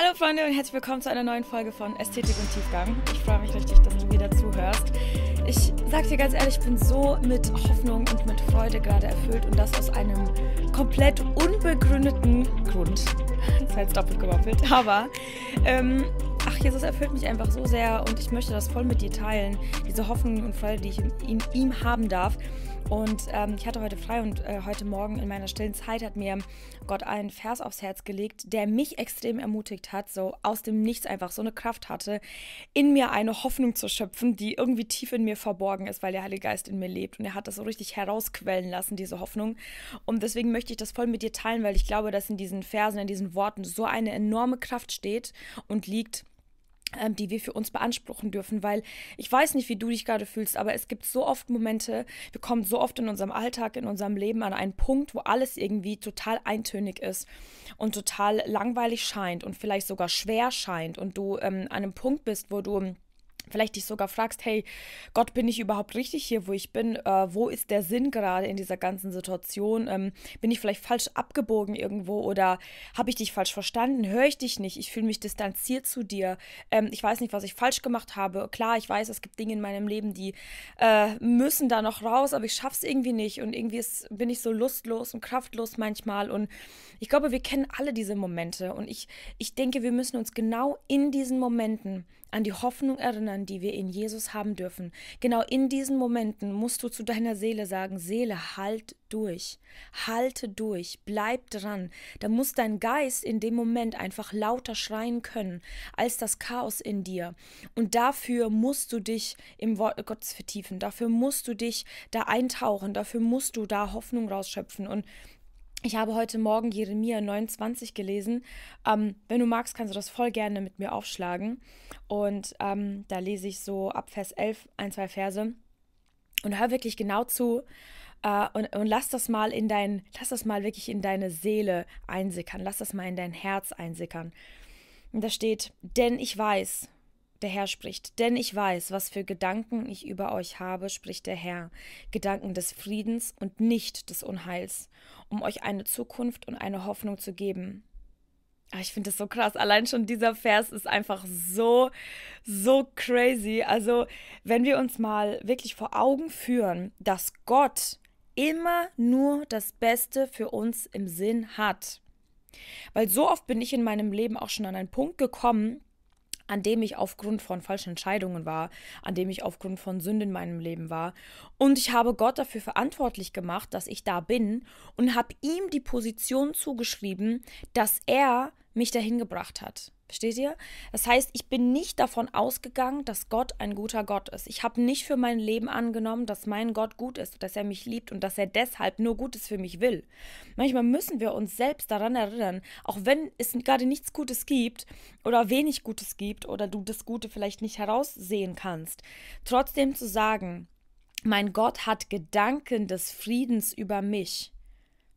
Hallo Freunde und herzlich willkommen zu einer neuen Folge von Ästhetik und Tiefgang. Ich freue mich richtig, dass du wieder zuhörst. Ich sag dir ganz ehrlich, ich bin so mit Hoffnung und mit Freude gerade erfüllt und das aus einem komplett unbegründeten Grund. Das heißt doppelt gewappelt, aber ähm, ach, Jesus erfüllt mich einfach so sehr und ich möchte das voll mit dir teilen. Diese Hoffnung und Freude, die ich in ihm haben darf. Und ähm, ich hatte heute frei und äh, heute Morgen in meiner stillen Zeit hat mir Gott einen Vers aufs Herz gelegt, der mich extrem ermutigt hat, so aus dem Nichts einfach so eine Kraft hatte, in mir eine Hoffnung zu schöpfen, die irgendwie tief in mir verborgen ist, weil der Heilige Geist in mir lebt. Und er hat das so richtig herausquellen lassen, diese Hoffnung. Und deswegen möchte ich das voll mit dir teilen, weil ich glaube, dass in diesen Versen, in diesen Worten so eine enorme Kraft steht und liegt ähm, die wir für uns beanspruchen dürfen, weil ich weiß nicht, wie du dich gerade fühlst, aber es gibt so oft Momente, wir kommen so oft in unserem Alltag, in unserem Leben an einen Punkt, wo alles irgendwie total eintönig ist und total langweilig scheint und vielleicht sogar schwer scheint und du ähm, an einem Punkt bist, wo du vielleicht dich sogar fragst, hey, Gott, bin ich überhaupt richtig hier, wo ich bin? Äh, wo ist der Sinn gerade in dieser ganzen Situation? Ähm, bin ich vielleicht falsch abgebogen irgendwo oder habe ich dich falsch verstanden? Höre ich dich nicht? Ich fühle mich distanziert zu dir. Ähm, ich weiß nicht, was ich falsch gemacht habe. Klar, ich weiß, es gibt Dinge in meinem Leben, die äh, müssen da noch raus, aber ich schaffe es irgendwie nicht und irgendwie ist, bin ich so lustlos und kraftlos manchmal und ich glaube, wir kennen alle diese Momente und ich, ich denke, wir müssen uns genau in diesen Momenten an die Hoffnung erinnern, die wir in Jesus haben dürfen. Genau in diesen Momenten musst du zu deiner Seele sagen, Seele, halt durch, halte durch, bleib dran. Da muss dein Geist in dem Moment einfach lauter schreien können als das Chaos in dir. Und dafür musst du dich im Wort oh Gottes vertiefen, dafür musst du dich da eintauchen, dafür musst du da Hoffnung rausschöpfen. Und ich habe heute Morgen Jeremia 29 gelesen. Ähm, wenn du magst, kannst du das voll gerne mit mir aufschlagen. Und ähm, da lese ich so ab Vers 11 ein, zwei Verse. Und hör wirklich genau zu äh, und, und lass das mal in dein, lass das mal wirklich in deine Seele einsickern. Lass das mal in dein Herz einsickern. Und da steht, denn ich weiß, der Herr spricht, denn ich weiß, was für Gedanken ich über euch habe, spricht der Herr, Gedanken des Friedens und nicht des Unheils, um euch eine Zukunft und eine Hoffnung zu geben. Ah, ich finde das so krass. Allein schon dieser Vers ist einfach so, so crazy. Also, wenn wir uns mal wirklich vor Augen führen, dass Gott immer nur das Beste für uns im Sinn hat. Weil so oft bin ich in meinem Leben auch schon an einen Punkt gekommen, an dem ich aufgrund von falschen Entscheidungen war, an dem ich aufgrund von Sünden in meinem Leben war. Und ich habe Gott dafür verantwortlich gemacht, dass ich da bin und habe ihm die Position zugeschrieben, dass er mich dahin gebracht hat. Versteht ihr? Das heißt, ich bin nicht davon ausgegangen, dass Gott ein guter Gott ist. Ich habe nicht für mein Leben angenommen, dass mein Gott gut ist, dass er mich liebt und dass er deshalb nur Gutes für mich will. Manchmal müssen wir uns selbst daran erinnern, auch wenn es gerade nichts Gutes gibt oder wenig Gutes gibt oder du das Gute vielleicht nicht heraussehen kannst, trotzdem zu sagen, mein Gott hat Gedanken des Friedens über mich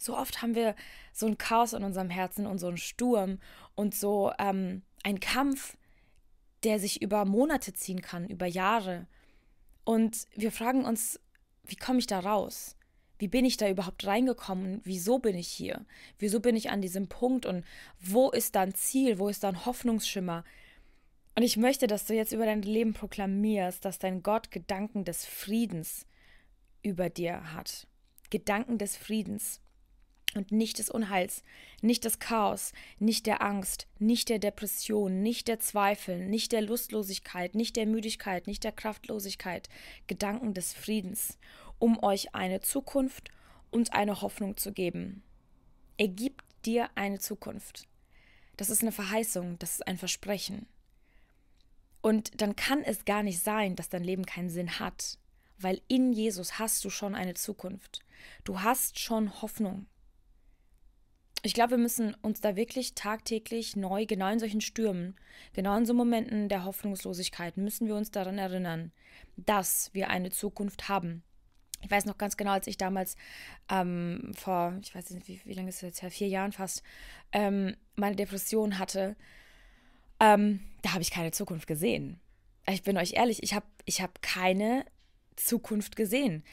so oft haben wir so ein Chaos in unserem Herzen und so einen Sturm und so ähm, einen Kampf, der sich über Monate ziehen kann, über Jahre. Und wir fragen uns, wie komme ich da raus? Wie bin ich da überhaupt reingekommen? Wieso bin ich hier? Wieso bin ich an diesem Punkt? Und wo ist dein Ziel? Wo ist dein Hoffnungsschimmer? Und ich möchte, dass du jetzt über dein Leben proklamierst, dass dein Gott Gedanken des Friedens über dir hat. Gedanken des Friedens und nicht des Unheils, nicht des Chaos, nicht der Angst, nicht der Depression, nicht der Zweifel, nicht der Lustlosigkeit, nicht der Müdigkeit, nicht der Kraftlosigkeit, Gedanken des Friedens, um euch eine Zukunft und eine Hoffnung zu geben. Er gibt dir eine Zukunft. Das ist eine Verheißung, das ist ein Versprechen. Und dann kann es gar nicht sein, dass dein Leben keinen Sinn hat, weil in Jesus hast du schon eine Zukunft. Du hast schon Hoffnung ich glaube, wir müssen uns da wirklich tagtäglich neu, genau in solchen Stürmen, genau in so Momenten der Hoffnungslosigkeit, müssen wir uns daran erinnern, dass wir eine Zukunft haben. Ich weiß noch ganz genau, als ich damals ähm, vor, ich weiß nicht, wie, wie lange ist es jetzt her, vier Jahren fast, ähm, meine Depression hatte, ähm, da habe ich keine Zukunft gesehen. Ich bin euch ehrlich, ich habe ich hab keine Zukunft gesehen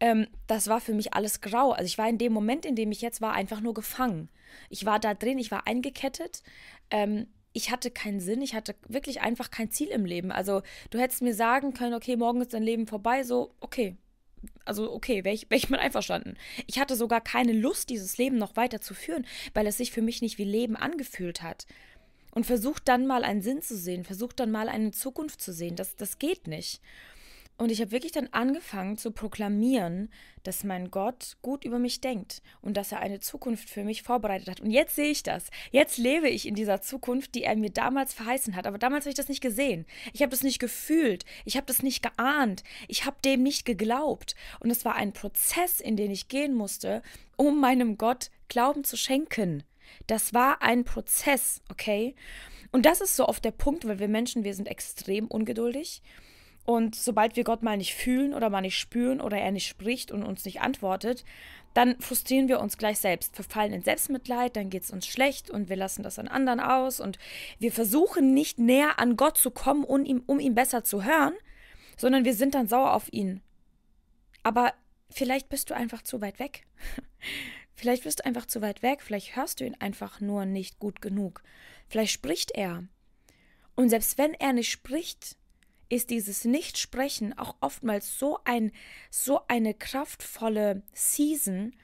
ähm, das war für mich alles grau. Also ich war in dem Moment, in dem ich jetzt war, einfach nur gefangen. Ich war da drin, ich war eingekettet. Ähm, ich hatte keinen Sinn, ich hatte wirklich einfach kein Ziel im Leben. Also du hättest mir sagen können, okay, morgen ist dein Leben vorbei, so, okay. Also okay, wäre ich, wär ich mit einverstanden. Ich hatte sogar keine Lust, dieses Leben noch weiter zu führen, weil es sich für mich nicht wie Leben angefühlt hat. Und versucht dann mal einen Sinn zu sehen, versucht dann mal eine Zukunft zu sehen. Das, das geht nicht. Und ich habe wirklich dann angefangen zu proklamieren, dass mein Gott gut über mich denkt und dass er eine Zukunft für mich vorbereitet hat. Und jetzt sehe ich das. Jetzt lebe ich in dieser Zukunft, die er mir damals verheißen hat. Aber damals habe ich das nicht gesehen. Ich habe das nicht gefühlt. Ich habe das nicht geahnt. Ich habe dem nicht geglaubt. Und es war ein Prozess, in den ich gehen musste, um meinem Gott Glauben zu schenken. Das war ein Prozess, okay? Und das ist so oft der Punkt, weil wir Menschen, wir sind extrem ungeduldig. Und sobald wir Gott mal nicht fühlen oder mal nicht spüren oder er nicht spricht und uns nicht antwortet, dann frustrieren wir uns gleich selbst, verfallen in Selbstmitleid, dann geht es uns schlecht und wir lassen das an anderen aus und wir versuchen nicht näher an Gott zu kommen, um ihm, um ihn besser zu hören, sondern wir sind dann sauer auf ihn. Aber vielleicht bist du einfach zu weit weg. vielleicht bist du einfach zu weit weg, vielleicht hörst du ihn einfach nur nicht gut genug. Vielleicht spricht er. Und selbst wenn er nicht spricht, ist dieses Nichtsprechen auch oftmals so ein so eine kraftvolle Season.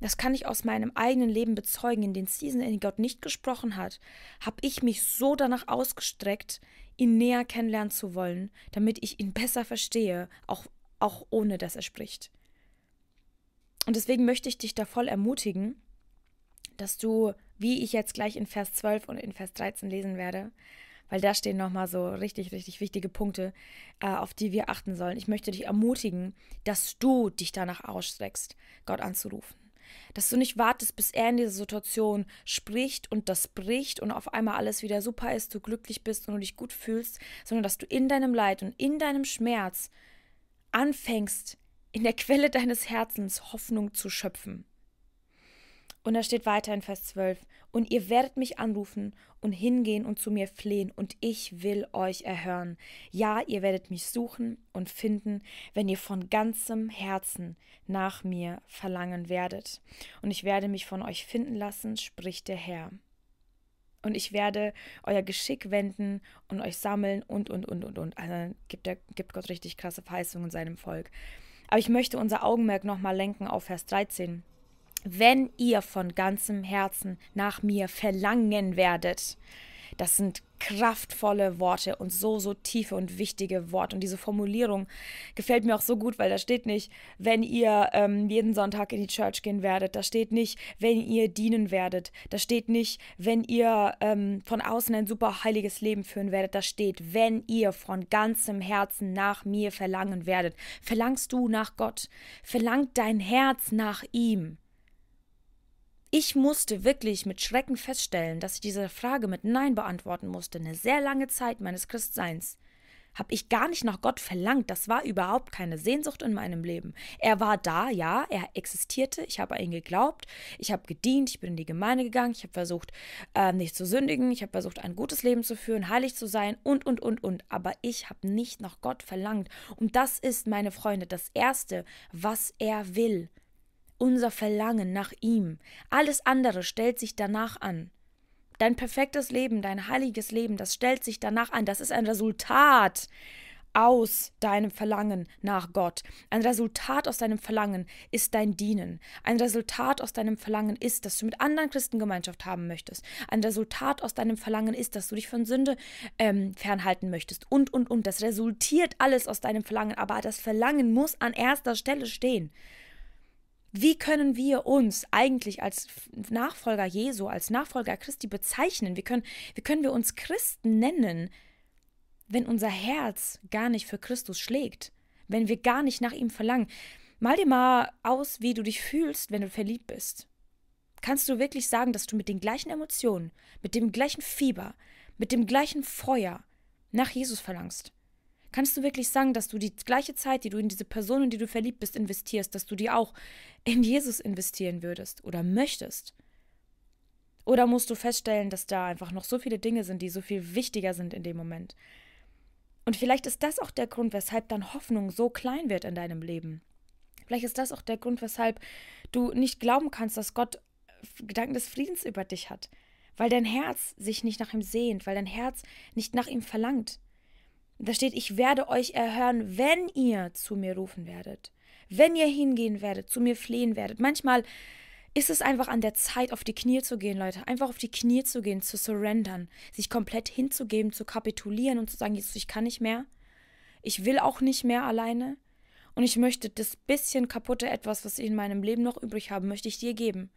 Das kann ich aus meinem eigenen Leben bezeugen. In den Season, in denen Gott nicht gesprochen hat, habe ich mich so danach ausgestreckt, ihn näher kennenlernen zu wollen, damit ich ihn besser verstehe, auch, auch ohne dass er spricht. Und deswegen möchte ich dich da voll ermutigen, dass du, wie ich jetzt gleich in Vers 12 und in Vers 13 lesen werde, weil da stehen nochmal so richtig, richtig wichtige Punkte, äh, auf die wir achten sollen. Ich möchte dich ermutigen, dass du dich danach ausstreckst, Gott anzurufen. Dass du nicht wartest, bis er in dieser Situation spricht und das bricht und auf einmal alles wieder super ist, du glücklich bist und du dich gut fühlst, sondern dass du in deinem Leid und in deinem Schmerz anfängst, in der Quelle deines Herzens Hoffnung zu schöpfen. Und da steht weiter in Vers 12, und ihr werdet mich anrufen und hingehen und zu mir flehen, und ich will euch erhören. Ja, ihr werdet mich suchen und finden, wenn ihr von ganzem Herzen nach mir verlangen werdet. Und ich werde mich von euch finden lassen, spricht der Herr. Und ich werde euer Geschick wenden und euch sammeln und, und, und, und, und. Also gibt, der, gibt Gott richtig krasse Verheißungen seinem Volk. Aber ich möchte unser Augenmerk nochmal lenken auf Vers 13 wenn ihr von ganzem Herzen nach mir verlangen werdet. Das sind kraftvolle Worte und so, so tiefe und wichtige Worte. Und diese Formulierung gefällt mir auch so gut, weil da steht nicht, wenn ihr ähm, jeden Sonntag in die Church gehen werdet. Da steht nicht, wenn ihr dienen werdet. Da steht nicht, wenn ihr ähm, von außen ein super heiliges Leben führen werdet. Da steht, wenn ihr von ganzem Herzen nach mir verlangen werdet. Verlangst du nach Gott? Verlangt dein Herz nach ihm? Ich musste wirklich mit Schrecken feststellen, dass ich diese Frage mit Nein beantworten musste, eine sehr lange Zeit meines Christseins. habe ich gar nicht nach Gott verlangt, das war überhaupt keine Sehnsucht in meinem Leben. Er war da, ja, er existierte, ich habe an ihn geglaubt, ich habe gedient, ich bin in die Gemeinde gegangen, ich habe versucht, äh, nicht zu sündigen, ich habe versucht, ein gutes Leben zu führen, heilig zu sein und, und, und, und. Aber ich habe nicht nach Gott verlangt. Und das ist, meine Freunde, das Erste, was er will unser Verlangen nach ihm. Alles andere stellt sich danach an. Dein perfektes Leben, dein heiliges Leben, das stellt sich danach an. Das ist ein Resultat aus deinem Verlangen nach Gott. Ein Resultat aus deinem Verlangen ist dein Dienen. Ein Resultat aus deinem Verlangen ist, dass du mit anderen Christen Gemeinschaft haben möchtest. Ein Resultat aus deinem Verlangen ist, dass du dich von Sünde ähm, fernhalten möchtest. Und, und, und. Das resultiert alles aus deinem Verlangen. Aber das Verlangen muss an erster Stelle stehen wie können wir uns eigentlich als Nachfolger Jesu, als Nachfolger Christi bezeichnen? Wie können, wie können wir uns Christen nennen, wenn unser Herz gar nicht für Christus schlägt? Wenn wir gar nicht nach ihm verlangen? Mal dir mal aus, wie du dich fühlst, wenn du verliebt bist. Kannst du wirklich sagen, dass du mit den gleichen Emotionen, mit dem gleichen Fieber, mit dem gleichen Feuer nach Jesus verlangst? kannst du wirklich sagen, dass du die gleiche Zeit, die du in diese Person, in die du verliebt bist, investierst, dass du die auch in Jesus investieren würdest oder möchtest? Oder musst du feststellen, dass da einfach noch so viele Dinge sind, die so viel wichtiger sind in dem Moment? Und vielleicht ist das auch der Grund, weshalb dann Hoffnung so klein wird in deinem Leben. Vielleicht ist das auch der Grund, weshalb du nicht glauben kannst, dass Gott äh, Gedanken des Friedens über dich hat. Weil dein Herz sich nicht nach ihm sehnt, weil dein Herz nicht nach ihm verlangt. Da steht, ich werde euch erhören, wenn ihr zu mir rufen werdet, wenn ihr hingehen werdet, zu mir flehen werdet. Manchmal ist es einfach an der Zeit, auf die Knie zu gehen, Leute. Einfach auf die Knie zu gehen, zu surrendern, sich komplett hinzugeben, zu kapitulieren und zu sagen, Jesus, ich kann nicht mehr. Ich will auch nicht mehr alleine. Und ich möchte das bisschen kaputte etwas, was ich in meinem Leben noch übrig habe, möchte ich dir geben.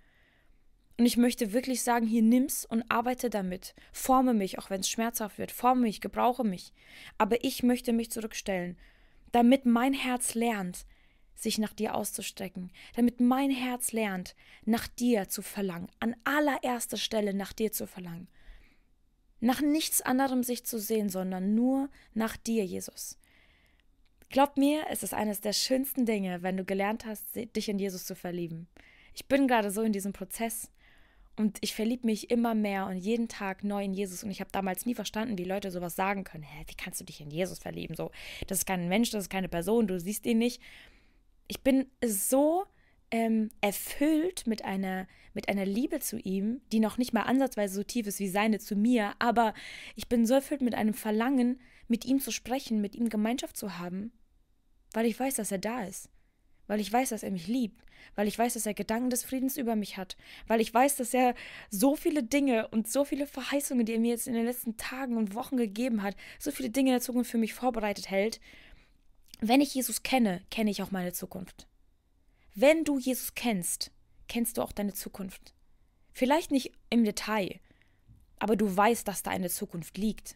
Und ich möchte wirklich sagen, hier nimm's und arbeite damit. Forme mich, auch wenn es schmerzhaft wird. Forme mich, gebrauche mich. Aber ich möchte mich zurückstellen, damit mein Herz lernt, sich nach dir auszustrecken, damit mein Herz lernt, nach dir zu verlangen, an allererster Stelle nach dir zu verlangen. Nach nichts anderem sich zu sehen, sondern nur nach dir, Jesus. Glaub mir, es ist eines der schönsten Dinge, wenn du gelernt hast, dich in Jesus zu verlieben. Ich bin gerade so in diesem Prozess und ich verlieb mich immer mehr und jeden Tag neu in Jesus. Und ich habe damals nie verstanden, wie Leute sowas sagen können. Hä, wie kannst du dich in Jesus verlieben? So, das ist kein Mensch, das ist keine Person, du siehst ihn nicht. Ich bin so ähm, erfüllt mit einer, mit einer Liebe zu ihm, die noch nicht mal ansatzweise so tief ist wie seine zu mir, aber ich bin so erfüllt mit einem Verlangen, mit ihm zu sprechen, mit ihm Gemeinschaft zu haben, weil ich weiß, dass er da ist weil ich weiß, dass er mich liebt, weil ich weiß, dass er Gedanken des Friedens über mich hat, weil ich weiß, dass er so viele Dinge und so viele Verheißungen, die er mir jetzt in den letzten Tagen und Wochen gegeben hat, so viele Dinge in der Zukunft für mich vorbereitet hält. Wenn ich Jesus kenne, kenne ich auch meine Zukunft. Wenn du Jesus kennst, kennst du auch deine Zukunft. Vielleicht nicht im Detail, aber du weißt, dass da eine Zukunft liegt.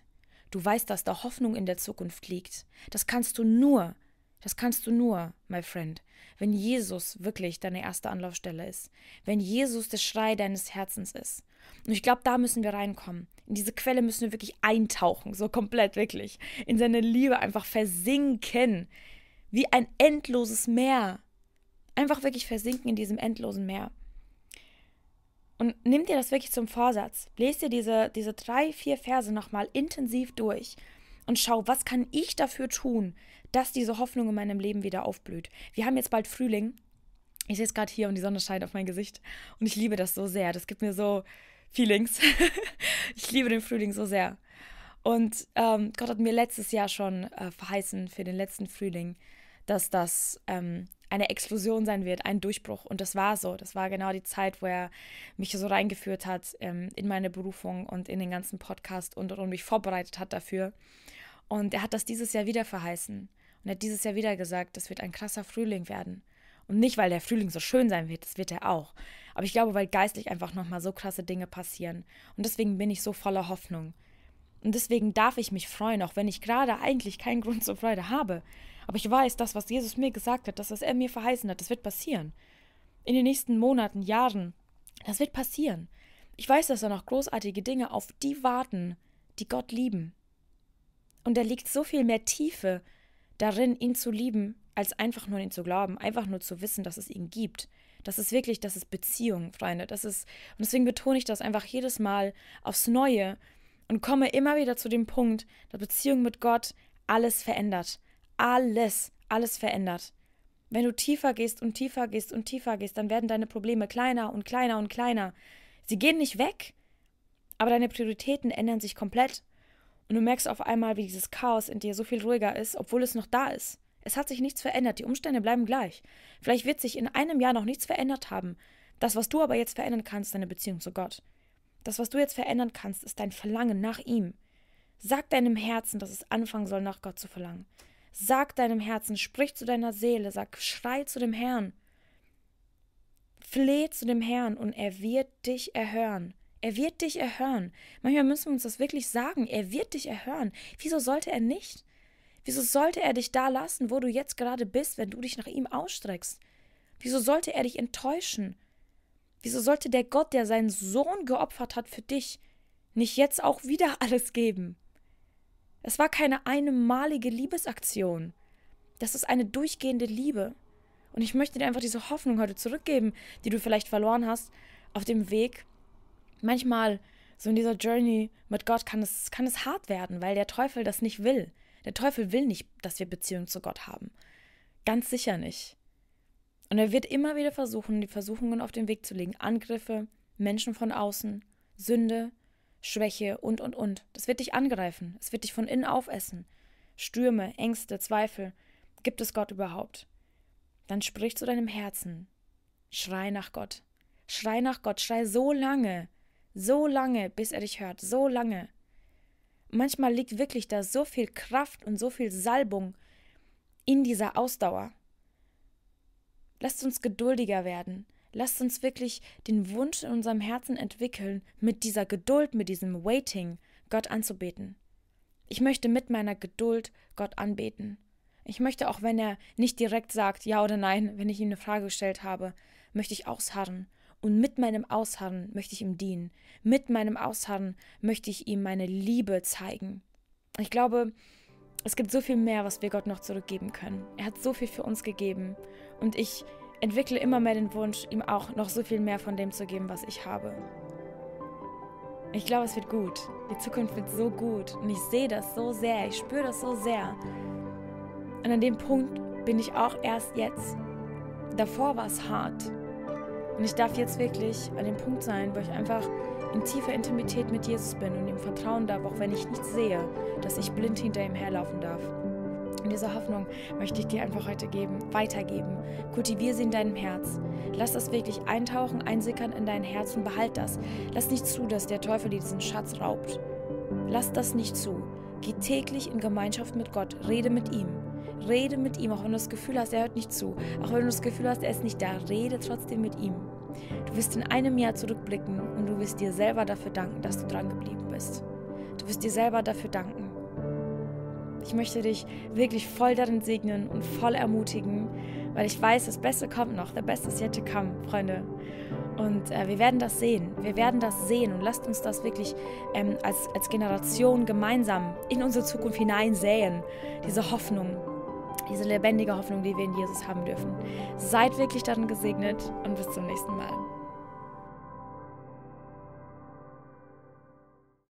Du weißt, dass da Hoffnung in der Zukunft liegt. Das kannst du nur, das kannst du nur, my friend, wenn Jesus wirklich deine erste Anlaufstelle ist, wenn Jesus der Schrei deines Herzens ist. Und ich glaube, da müssen wir reinkommen. In diese Quelle müssen wir wirklich eintauchen, so komplett wirklich. In seine Liebe einfach versinken, wie ein endloses Meer. Einfach wirklich versinken in diesem endlosen Meer. Und nimm dir das wirklich zum Vorsatz. Lies dir diese, diese drei, vier Verse nochmal intensiv durch und schau, was kann ich dafür tun, dass diese Hoffnung in meinem Leben wieder aufblüht. Wir haben jetzt bald Frühling. Ich sehe es gerade hier und die Sonne scheint auf mein Gesicht. Und ich liebe das so sehr. Das gibt mir so Feelings. ich liebe den Frühling so sehr. Und ähm, Gott hat mir letztes Jahr schon äh, verheißen für den letzten Frühling, dass das ähm, eine Explosion sein wird, ein Durchbruch. Und das war so. Das war genau die Zeit, wo er mich so reingeführt hat ähm, in meine Berufung und in den ganzen Podcast und, und mich vorbereitet hat dafür. Und er hat das dieses Jahr wieder verheißen und er hat dieses Jahr wieder gesagt, das wird ein krasser Frühling werden. Und nicht, weil der Frühling so schön sein wird, das wird er auch. Aber ich glaube, weil geistlich einfach nochmal so krasse Dinge passieren. Und deswegen bin ich so voller Hoffnung. Und deswegen darf ich mich freuen, auch wenn ich gerade eigentlich keinen Grund zur Freude habe. Aber ich weiß, das, was Jesus mir gesagt hat, das, was er mir verheißen hat, das wird passieren. In den nächsten Monaten, Jahren, das wird passieren. Ich weiß, dass da noch großartige Dinge auf die warten, die Gott lieben. Und da liegt so viel mehr Tiefe darin, ihn zu lieben, als einfach nur an ihn zu glauben, einfach nur zu wissen, dass es ihn gibt. Das ist wirklich, das ist Beziehung, Freunde. Das ist, und deswegen betone ich das einfach jedes Mal aufs Neue und komme immer wieder zu dem Punkt, dass Beziehung mit Gott alles verändert. Alles, alles verändert. Wenn du tiefer gehst und tiefer gehst und tiefer gehst, dann werden deine Probleme kleiner und kleiner und kleiner. Sie gehen nicht weg, aber deine Prioritäten ändern sich komplett. Und du merkst auf einmal, wie dieses Chaos in dir so viel ruhiger ist, obwohl es noch da ist. Es hat sich nichts verändert, die Umstände bleiben gleich. Vielleicht wird sich in einem Jahr noch nichts verändert haben. Das, was du aber jetzt verändern kannst, deine Beziehung zu Gott. Das, was du jetzt verändern kannst, ist dein Verlangen nach ihm. Sag deinem Herzen, dass es anfangen soll, nach Gott zu verlangen. Sag deinem Herzen, sprich zu deiner Seele, sag, schrei zu dem Herrn. Fleh zu dem Herrn und er wird dich erhören. Er wird dich erhören. Manchmal müssen wir uns das wirklich sagen. Er wird dich erhören. Wieso sollte er nicht? Wieso sollte er dich da lassen, wo du jetzt gerade bist, wenn du dich nach ihm ausstreckst? Wieso sollte er dich enttäuschen? Wieso sollte der Gott, der seinen Sohn geopfert hat für dich, nicht jetzt auch wieder alles geben? Es war keine einmalige Liebesaktion. Das ist eine durchgehende Liebe. Und ich möchte dir einfach diese Hoffnung heute zurückgeben, die du vielleicht verloren hast, auf dem Weg manchmal so in dieser Journey mit Gott kann es, kann es hart werden, weil der Teufel das nicht will. Der Teufel will nicht, dass wir Beziehung zu Gott haben. Ganz sicher nicht. Und er wird immer wieder versuchen, die Versuchungen auf den Weg zu legen. Angriffe, Menschen von außen, Sünde, Schwäche und, und, und. Das wird dich angreifen. Es wird dich von innen aufessen. Stürme, Ängste, Zweifel. Gibt es Gott überhaupt? Dann sprich zu deinem Herzen. Schrei nach Gott. Schrei nach Gott. Schrei so lange, so lange, bis er dich hört. So lange. Manchmal liegt wirklich da so viel Kraft und so viel Salbung in dieser Ausdauer. Lasst uns geduldiger werden. Lasst uns wirklich den Wunsch in unserem Herzen entwickeln, mit dieser Geduld, mit diesem Waiting Gott anzubeten. Ich möchte mit meiner Geduld Gott anbeten. Ich möchte auch, wenn er nicht direkt sagt, ja oder nein, wenn ich ihm eine Frage gestellt habe, möchte ich ausharren und mit meinem Ausharren möchte ich ihm dienen. Mit meinem Ausharren möchte ich ihm meine Liebe zeigen. Ich glaube, es gibt so viel mehr, was wir Gott noch zurückgeben können. Er hat so viel für uns gegeben. Und ich entwickle immer mehr den Wunsch, ihm auch noch so viel mehr von dem zu geben, was ich habe. Ich glaube, es wird gut. Die Zukunft wird so gut. Und ich sehe das so sehr. Ich spüre das so sehr. Und an dem Punkt bin ich auch erst jetzt. Davor war es hart. Und ich darf jetzt wirklich an dem Punkt sein, wo ich einfach in tiefer Intimität mit Jesus bin und ihm vertrauen darf, auch wenn ich nichts sehe, dass ich blind hinter ihm herlaufen darf. Und diese Hoffnung möchte ich dir einfach heute geben, weitergeben. Kultivier sie in deinem Herz. Lass das wirklich eintauchen, einsickern in dein Herz und behalt das. Lass nicht zu, dass der Teufel dir diesen Schatz raubt. Lass das nicht zu. Geh täglich in Gemeinschaft mit Gott, rede mit ihm. Rede mit ihm, auch wenn du das Gefühl hast, er hört nicht zu. Auch wenn du das Gefühl hast, er ist nicht da. Rede trotzdem mit ihm. Du wirst in einem Jahr zurückblicken und du wirst dir selber dafür danken, dass du dran geblieben bist. Du wirst dir selber dafür danken. Ich möchte dich wirklich voll darin segnen und voll ermutigen, weil ich weiß, das Beste kommt noch. Der Beste ist yet to come, Freunde. Und äh, wir werden das sehen. Wir werden das sehen und lasst uns das wirklich ähm, als, als Generation gemeinsam in unsere Zukunft hineinsäen. Diese Hoffnung, diese lebendige Hoffnung, die wir in Jesus haben dürfen. Seid wirklich darin gesegnet und bis zum nächsten Mal.